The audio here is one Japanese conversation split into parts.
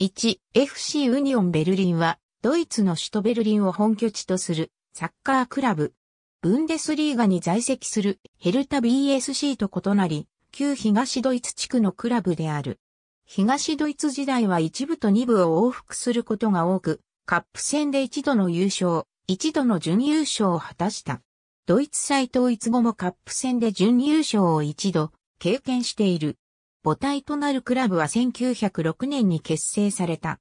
1、FC ウニオンベルリンは、ドイツの首都ベルリンを本拠地とするサッカークラブ。ブンデスリーガに在籍するヘルタ BSC と異なり、旧東ドイツ地区のクラブである。東ドイツ時代は一部と二部を往復することが多く、カップ戦で一度の優勝、一度の準優勝を果たした。ドイツ再統一後もカップ戦で準優勝を一度経験している。母体となるクラブは1906年に結成された。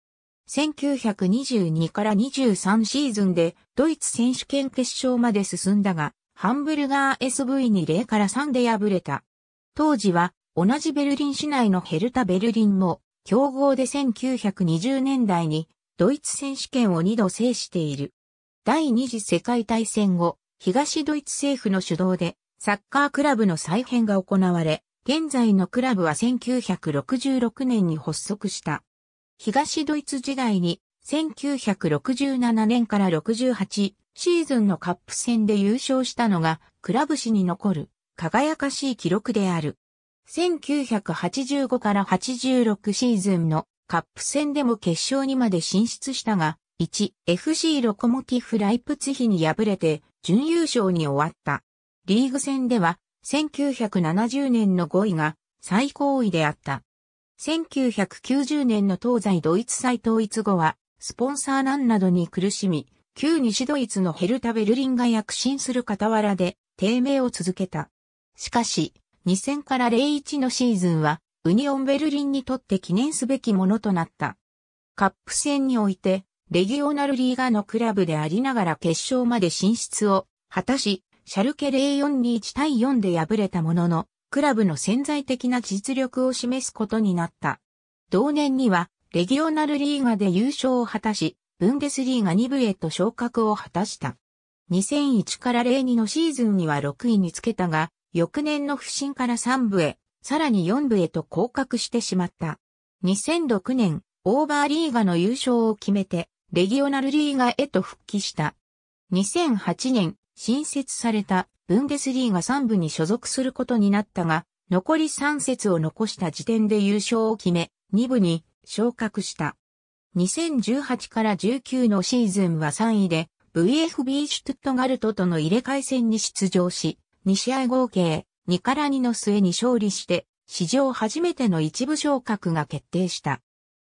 1922から23シーズンでドイツ選手権決勝まで進んだが、ハンブルガー SV に0から3で敗れた。当時は同じベルリン市内のヘルタ・ベルリンも、競合で1920年代にドイツ選手権を2度制している。第二次世界大戦後、東ドイツ政府の主導でサッカークラブの再編が行われ、現在のクラブは1966年に発足した。東ドイツ時代に1967年から68シーズンのカップ戦で優勝したのがクラブ史に残る輝かしい記録である。1985から86シーズンのカップ戦でも決勝にまで進出したが、1FC ロコモティフライプツヒに敗れて準優勝に終わった。リーグ戦では1970年の5位が最高位であった。1990年の東西ドイツ再統一後は、スポンサー難などに苦しみ、旧西ドイツのヘルタ・ベルリンが躍進する傍らで、低迷を続けた。しかし、2000から01のシーズンは、ウニオン・ベルリンにとって記念すべきものとなった。カップ戦において、レギオナルリーガのクラブでありながら決勝まで進出を果たし、シャルケ04に1対4で敗れたものの、クラブの潜在的な実力を示すことになった。同年には、レギオナルリーガで優勝を果たし、ブンデスリーガ2部へと昇格を果たした。2001から02のシーズンには6位につけたが、翌年の不振から3部へ、さらに4部へと降格してしまった。2006年、オーバーリーガの優勝を決めて、レギオナルリーガへと復帰した。2008年、新設されたブンデスリーガ3部に所属することになったが、残り3節を残した時点で優勝を決め、2部に昇格した。2018から19のシーズンは3位で、VFB シュトットガルトとの入れ替え戦に出場し、2試合合計2から2の末に勝利して、史上初めての一部昇格が決定した。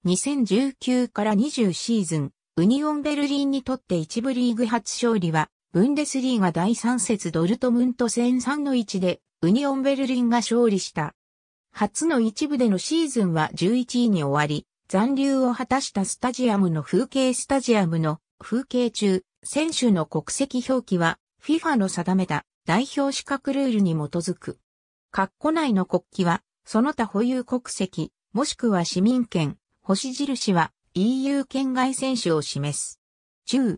2019から20シーズン、ウニオンベルリンにとって一部リーグ初勝利は、ブンデスリーガ第3節ドルトムント戦3の1でウニオンベルリンが勝利した。初の一部でのシーズンは11位に終わり、残留を果たしたスタジアムの風景スタジアムの風景中、選手の国籍表記は FIFA の定めた代表資格ルールに基づく。括弧内の国旗は、その他保有国籍、もしくは市民権、星印は EU 圏外選手を示す。中、